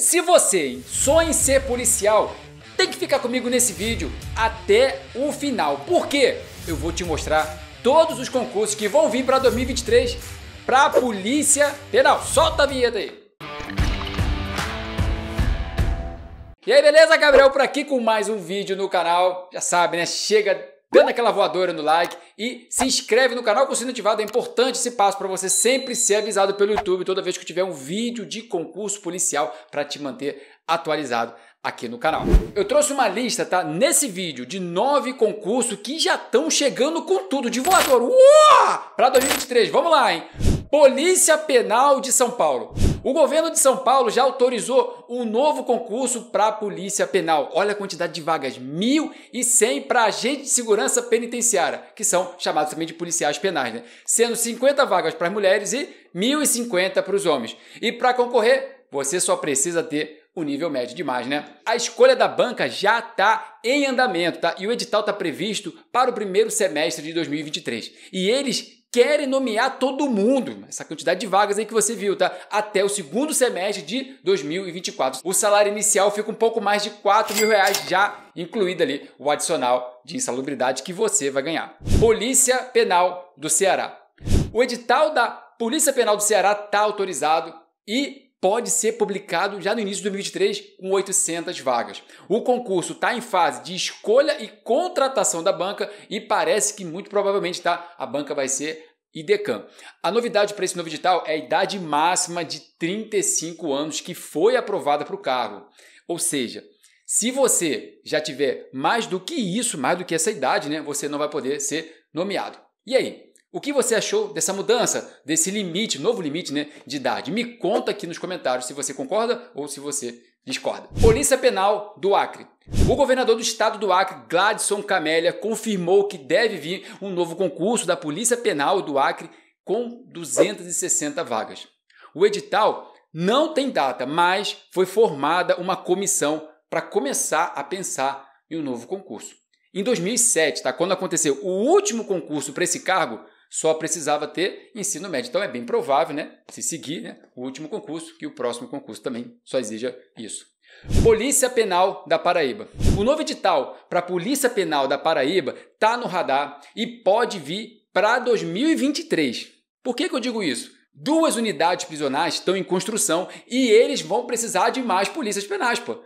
Se você sonha em ser policial, tem que ficar comigo nesse vídeo até o final, porque eu vou te mostrar todos os concursos que vão vir para 2023 para a Polícia Penal. Solta a vinheta aí! E aí, beleza? Gabriel por aqui com mais um vídeo no canal. Já sabe, né? Chega dando aquela voadora no like e se inscreve no canal com o sino ativado. É importante esse passo para você sempre ser avisado pelo YouTube toda vez que tiver um vídeo de concurso policial para te manter atualizado aqui no canal. Eu trouxe uma lista, tá? Nesse vídeo de nove concursos que já estão chegando com tudo de voador. Para 2023, vamos lá, hein? Polícia Penal de São Paulo. O governo de São Paulo já autorizou um novo concurso para a Polícia Penal. Olha a quantidade de vagas: 1.100 para agentes de segurança penitenciária, que são chamados também de policiais penais, né? sendo 50 vagas para as mulheres e 1.050 para os homens. E para concorrer, você só precisa ter o nível médio demais, né? A escolha da banca já está em andamento, tá? E o edital está previsto para o primeiro semestre de 2023. E eles querem nomear todo mundo, essa quantidade de vagas aí que você viu, tá? Até o segundo semestre de 2024. O salário inicial fica um pouco mais de 4 mil reais já incluído ali o adicional de insalubridade que você vai ganhar. Polícia Penal do Ceará. O edital da Polícia Penal do Ceará está autorizado e pode ser publicado já no início de 2023 com 800 vagas. O concurso está em fase de escolha e contratação da banca e parece que muito provavelmente tá, a banca vai ser IDECAM. A novidade para esse novo edital é a idade máxima de 35 anos que foi aprovada para o cargo. Ou seja, se você já tiver mais do que isso, mais do que essa idade, né, você não vai poder ser nomeado. E aí? O que você achou dessa mudança, desse limite, novo limite né, de idade? Me conta aqui nos comentários se você concorda ou se você discorda. Polícia Penal do Acre. O governador do estado do Acre, Gladson Camélia, confirmou que deve vir um novo concurso da Polícia Penal do Acre com 260 vagas. O edital não tem data, mas foi formada uma comissão para começar a pensar em um novo concurso. Em 2007, tá? quando aconteceu o último concurso para esse cargo, só precisava ter ensino médio. Então é bem provável, né, se seguir né, o último concurso, que o próximo concurso também só exija isso. Polícia Penal da Paraíba. O novo edital para a Polícia Penal da Paraíba está no radar e pode vir para 2023. Por que, que eu digo isso? Duas unidades prisionais estão em construção e eles vão precisar de mais polícias penais, pô.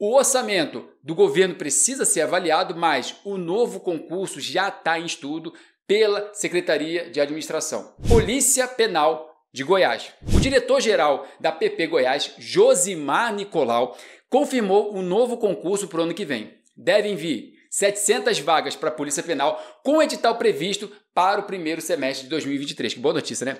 O orçamento do governo precisa ser avaliado, mas o novo concurso já está em estudo, pela Secretaria de Administração. Polícia Penal de Goiás. O diretor-geral da PP Goiás, Josimar Nicolau, confirmou um novo concurso para o ano que vem. Devem vir 700 vagas para a Polícia Penal, com edital previsto para o primeiro semestre de 2023. Que boa notícia, né?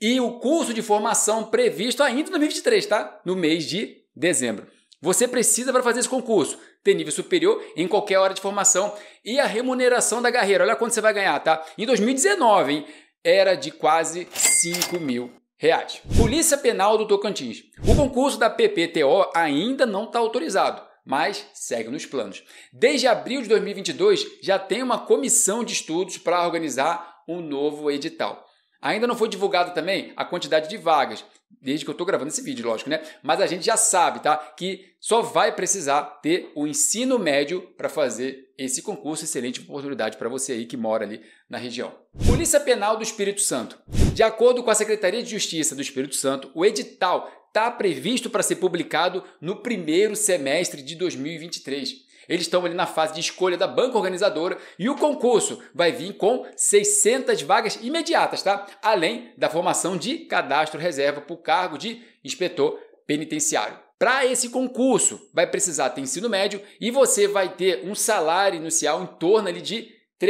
E o curso de formação previsto ainda em 2023, tá? No mês de dezembro. Você precisa para fazer esse concurso ter nível superior em qualquer hora de formação e a remuneração da carreira. Olha quanto você vai ganhar, tá? Em 2019, hein, era de quase 5 mil reais. Polícia Penal do Tocantins. O concurso da PPTO ainda não está autorizado. Mas segue nos planos. Desde abril de 2022, já tem uma comissão de estudos para organizar um novo edital. Ainda não foi divulgada também a quantidade de vagas, desde que eu estou gravando esse vídeo, lógico, né? Mas a gente já sabe, tá? Que só vai precisar ter o ensino médio para fazer esse concurso. Excelente oportunidade para você aí que mora ali na região. Polícia Penal do Espírito Santo. De acordo com a Secretaria de Justiça do Espírito Santo, o edital está previsto para ser publicado no primeiro semestre de 2023. Eles estão ali na fase de escolha da banca organizadora e o concurso vai vir com 600 vagas imediatas, tá? Além da formação de cadastro reserva para o cargo de inspetor penitenciário. Para esse concurso, vai precisar ter ensino médio e você vai ter um salário inicial em torno ali de R$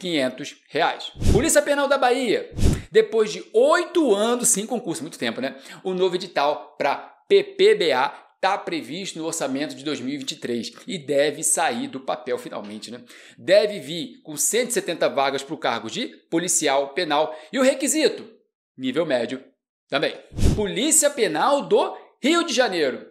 3.500. Polícia Penal da Bahia. Depois de oito anos sem concurso, muito tempo, né? O novo edital para PPBA está previsto no orçamento de 2023 e deve sair do papel finalmente, né? Deve vir com 170 vagas para o cargo de policial penal e o requisito, nível médio também. Polícia Penal do Rio de Janeiro.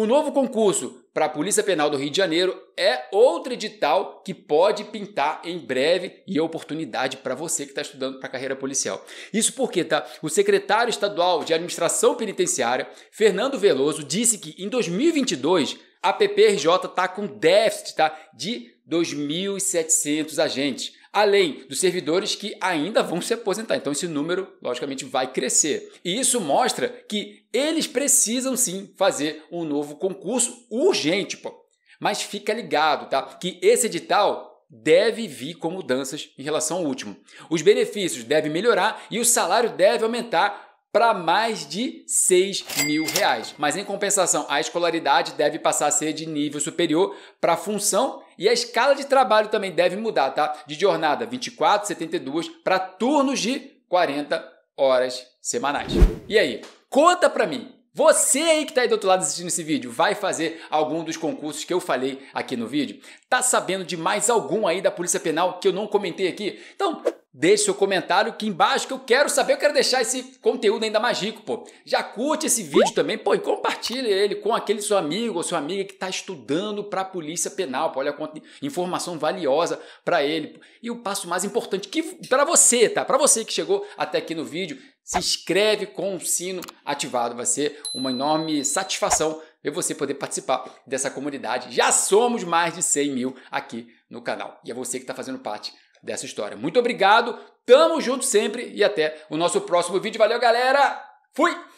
O novo concurso para a Polícia Penal do Rio de Janeiro é outro edital que pode pintar em breve e é oportunidade para você que está estudando para a carreira policial. Isso porque tá? o secretário estadual de Administração Penitenciária, Fernando Veloso, disse que em 2022 a PPRJ está com déficit tá? de 2.700 agentes além dos servidores que ainda vão se aposentar. Então esse número, logicamente, vai crescer. E isso mostra que eles precisam sim fazer um novo concurso urgente, pô. Mas fica ligado, tá? Que esse edital deve vir com mudanças em relação ao último. Os benefícios devem melhorar e o salário deve aumentar para mais de 6 mil reais. Mas em compensação, a escolaridade deve passar a ser de nível superior para a função e a escala de trabalho também deve mudar, tá? De jornada 24, 72 para turnos de 40 horas semanais. E aí, conta para mim, você aí que está aí do outro lado assistindo esse vídeo, vai fazer algum dos concursos que eu falei aqui no vídeo? Tá sabendo de mais algum aí da Polícia Penal que eu não comentei aqui? Então, deixe seu comentário aqui embaixo que eu quero saber, eu quero deixar esse conteúdo ainda mais rico, pô. Já curte esse vídeo também, pô, e compartilha ele com aquele seu amigo ou sua amiga que está estudando para a Polícia Penal, pô. Olha quanta informação valiosa para ele. E o passo mais importante que para você, tá? Para você que chegou até aqui no vídeo, se inscreve com o sino ativado. Vai ser uma enorme satisfação ver você poder participar dessa comunidade. Já somos mais de 100 mil aqui no canal. E é você que está fazendo parte dessa história. Muito obrigado, tamo junto sempre e até o nosso próximo vídeo. Valeu, galera! Fui!